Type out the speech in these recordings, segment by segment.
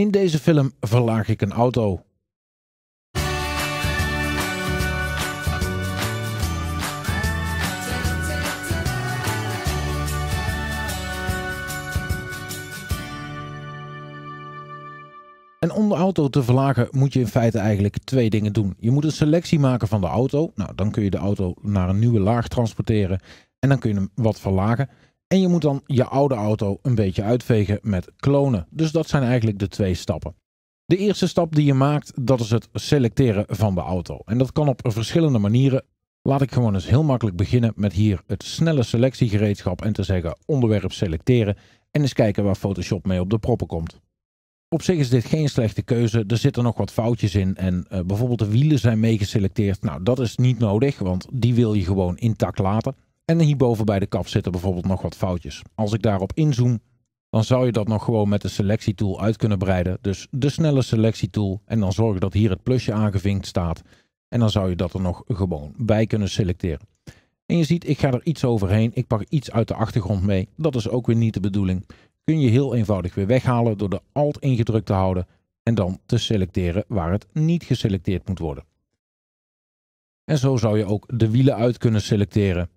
In deze film verlaag ik een auto. En om de auto te verlagen moet je in feite eigenlijk twee dingen doen. Je moet een selectie maken van de auto. Nou, dan kun je de auto naar een nieuwe laag transporteren en dan kun je hem wat verlagen. En je moet dan je oude auto een beetje uitvegen met klonen. Dus dat zijn eigenlijk de twee stappen. De eerste stap die je maakt, dat is het selecteren van de auto. En dat kan op verschillende manieren. Laat ik gewoon eens heel makkelijk beginnen met hier het snelle selectiegereedschap en te zeggen onderwerp selecteren en eens kijken waar Photoshop mee op de proppen komt. Op zich is dit geen slechte keuze, er zitten nog wat foutjes in en eh, bijvoorbeeld de wielen zijn meegeselecteerd. Nou, dat is niet nodig, want die wil je gewoon intact laten. En hierboven bij de kap zitten bijvoorbeeld nog wat foutjes. Als ik daarop inzoom, dan zou je dat nog gewoon met de selectietool uit kunnen breiden. Dus de snelle selectietool en dan zorgen dat hier het plusje aangevinkt staat. En dan zou je dat er nog gewoon bij kunnen selecteren. En je ziet, ik ga er iets overheen. Ik pak iets uit de achtergrond mee. Dat is ook weer niet de bedoeling. Kun je heel eenvoudig weer weghalen door de Alt ingedrukt te houden en dan te selecteren waar het niet geselecteerd moet worden. En zo zou je ook de wielen uit kunnen selecteren.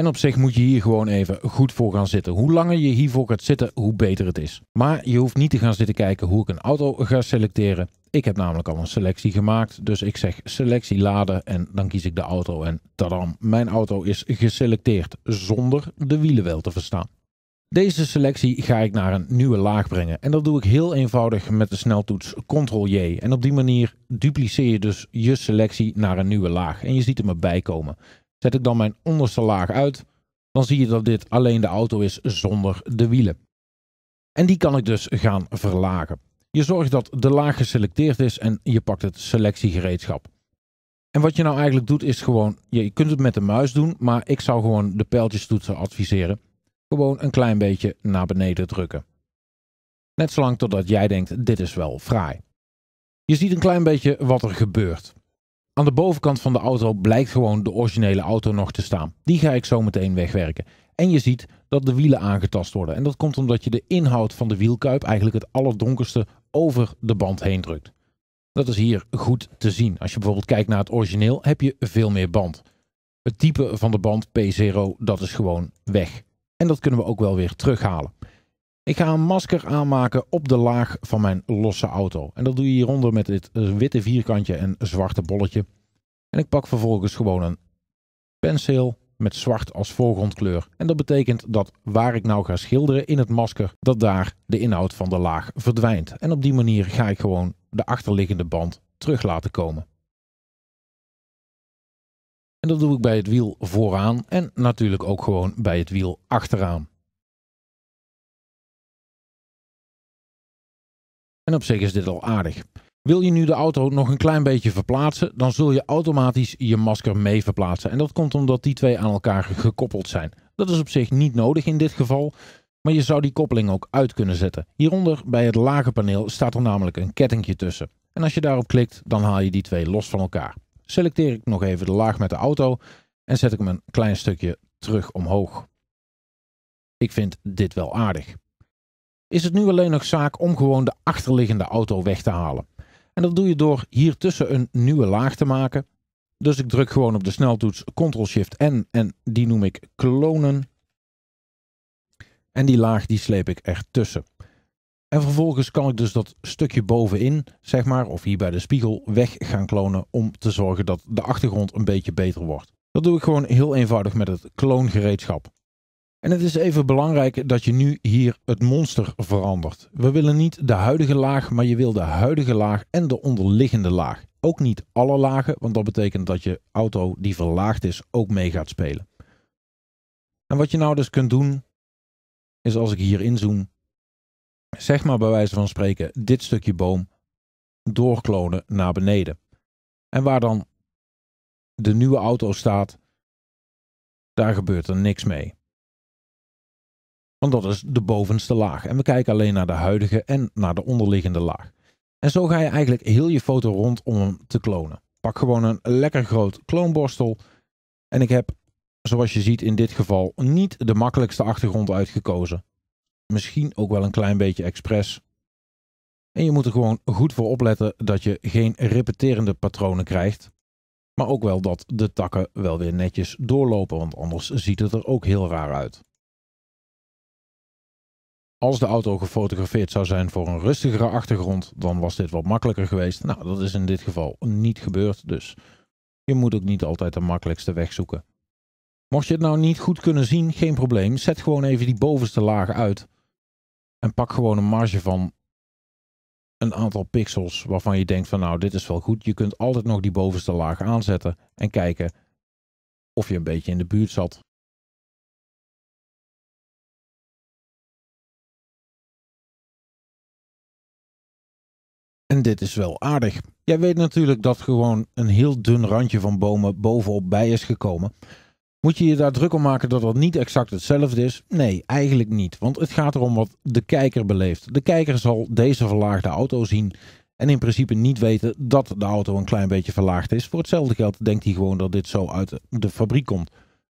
En op zich moet je hier gewoon even goed voor gaan zitten. Hoe langer je hiervoor gaat zitten, hoe beter het is. Maar je hoeft niet te gaan zitten kijken hoe ik een auto ga selecteren. Ik heb namelijk al een selectie gemaakt, dus ik zeg selectie laden en dan kies ik de auto en tadam, mijn auto is geselecteerd zonder de wielen wel te verstaan. Deze selectie ga ik naar een nieuwe laag brengen en dat doe ik heel eenvoudig met de sneltoets Ctrl-J. En op die manier dupliceer je dus je selectie naar een nieuwe laag en je ziet hem erbij komen. Zet ik dan mijn onderste laag uit, dan zie je dat dit alleen de auto is zonder de wielen. En die kan ik dus gaan verlagen. Je zorgt dat de laag geselecteerd is en je pakt het selectiegereedschap. En wat je nou eigenlijk doet is gewoon, je kunt het met de muis doen, maar ik zou gewoon de pijltjestoetsen adviseren. Gewoon een klein beetje naar beneden drukken. Net zolang totdat jij denkt, dit is wel fraai. Je ziet een klein beetje wat er gebeurt. Aan de bovenkant van de auto blijkt gewoon de originele auto nog te staan. Die ga ik zo meteen wegwerken. En je ziet dat de wielen aangetast worden. En dat komt omdat je de inhoud van de wielkuip, eigenlijk het allerdonkerste, over de band heen drukt. Dat is hier goed te zien. Als je bijvoorbeeld kijkt naar het origineel, heb je veel meer band. Het type van de band P0, dat is gewoon weg. En dat kunnen we ook wel weer terughalen. Ik ga een masker aanmaken op de laag van mijn losse auto. En dat doe je hieronder met dit witte vierkantje en zwarte bolletje. En ik pak vervolgens gewoon een penseel met zwart als voorgrondkleur. En dat betekent dat waar ik nou ga schilderen in het masker, dat daar de inhoud van de laag verdwijnt. En op die manier ga ik gewoon de achterliggende band terug laten komen. En dat doe ik bij het wiel vooraan en natuurlijk ook gewoon bij het wiel achteraan. En op zich is dit al aardig. Wil je nu de auto nog een klein beetje verplaatsen, dan zul je automatisch je masker mee verplaatsen. En dat komt omdat die twee aan elkaar gekoppeld zijn. Dat is op zich niet nodig in dit geval, maar je zou die koppeling ook uit kunnen zetten. Hieronder bij het lage paneel staat er namelijk een kettingje tussen. En als je daarop klikt, dan haal je die twee los van elkaar. Selecteer ik nog even de laag met de auto en zet ik hem een klein stukje terug omhoog. Ik vind dit wel aardig is het nu alleen nog zaak om gewoon de achterliggende auto weg te halen. En dat doe je door hier tussen een nieuwe laag te maken. Dus ik druk gewoon op de sneltoets Ctrl-Shift-N en die noem ik klonen. En die laag die sleep ik ertussen. En vervolgens kan ik dus dat stukje bovenin, zeg maar, of hier bij de spiegel, weg gaan klonen om te zorgen dat de achtergrond een beetje beter wordt. Dat doe ik gewoon heel eenvoudig met het kloongereedschap. En het is even belangrijk dat je nu hier het monster verandert. We willen niet de huidige laag, maar je wil de huidige laag en de onderliggende laag. Ook niet alle lagen, want dat betekent dat je auto die verlaagd is ook mee gaat spelen. En wat je nou dus kunt doen, is als ik hier inzoom, zeg maar bij wijze van spreken dit stukje boom doorklonen naar beneden. En waar dan de nieuwe auto staat, daar gebeurt er niks mee. Want dat is de bovenste laag. En we kijken alleen naar de huidige en naar de onderliggende laag. En zo ga je eigenlijk heel je foto rond om hem te klonen. Pak gewoon een lekker groot kloonborstel. En ik heb, zoals je ziet in dit geval, niet de makkelijkste achtergrond uitgekozen. Misschien ook wel een klein beetje expres. En je moet er gewoon goed voor opletten dat je geen repeterende patronen krijgt. Maar ook wel dat de takken wel weer netjes doorlopen, want anders ziet het er ook heel raar uit. Als de auto gefotografeerd zou zijn voor een rustigere achtergrond, dan was dit wat makkelijker geweest. Nou, dat is in dit geval niet gebeurd, dus je moet ook niet altijd de makkelijkste weg zoeken. Mocht je het nou niet goed kunnen zien, geen probleem. Zet gewoon even die bovenste laag uit. En pak gewoon een marge van een aantal pixels waarvan je denkt van nou, dit is wel goed. Je kunt altijd nog die bovenste laag aanzetten en kijken of je een beetje in de buurt zat En dit is wel aardig. Jij weet natuurlijk dat gewoon een heel dun randje van bomen bovenop bij is gekomen. Moet je je daar druk om maken dat dat niet exact hetzelfde is? Nee, eigenlijk niet. Want het gaat erom wat de kijker beleeft. De kijker zal deze verlaagde auto zien en in principe niet weten dat de auto een klein beetje verlaagd is. Voor hetzelfde geld denkt hij gewoon dat dit zo uit de fabriek komt.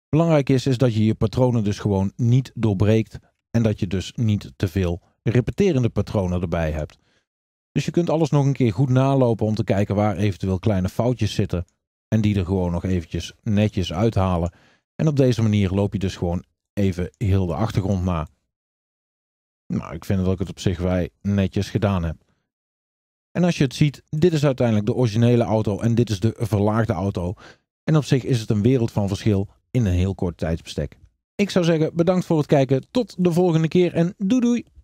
Belangrijk is, is dat je je patronen dus gewoon niet doorbreekt en dat je dus niet te veel repeterende patronen erbij hebt. Dus je kunt alles nog een keer goed nalopen om te kijken waar eventueel kleine foutjes zitten. En die er gewoon nog eventjes netjes uithalen. En op deze manier loop je dus gewoon even heel de achtergrond na. Nou, ik vind dat ik het op zich vrij netjes gedaan heb. En als je het ziet, dit is uiteindelijk de originele auto en dit is de verlaagde auto. En op zich is het een wereld van verschil in een heel kort tijdsbestek. Ik zou zeggen bedankt voor het kijken, tot de volgende keer en doei doei!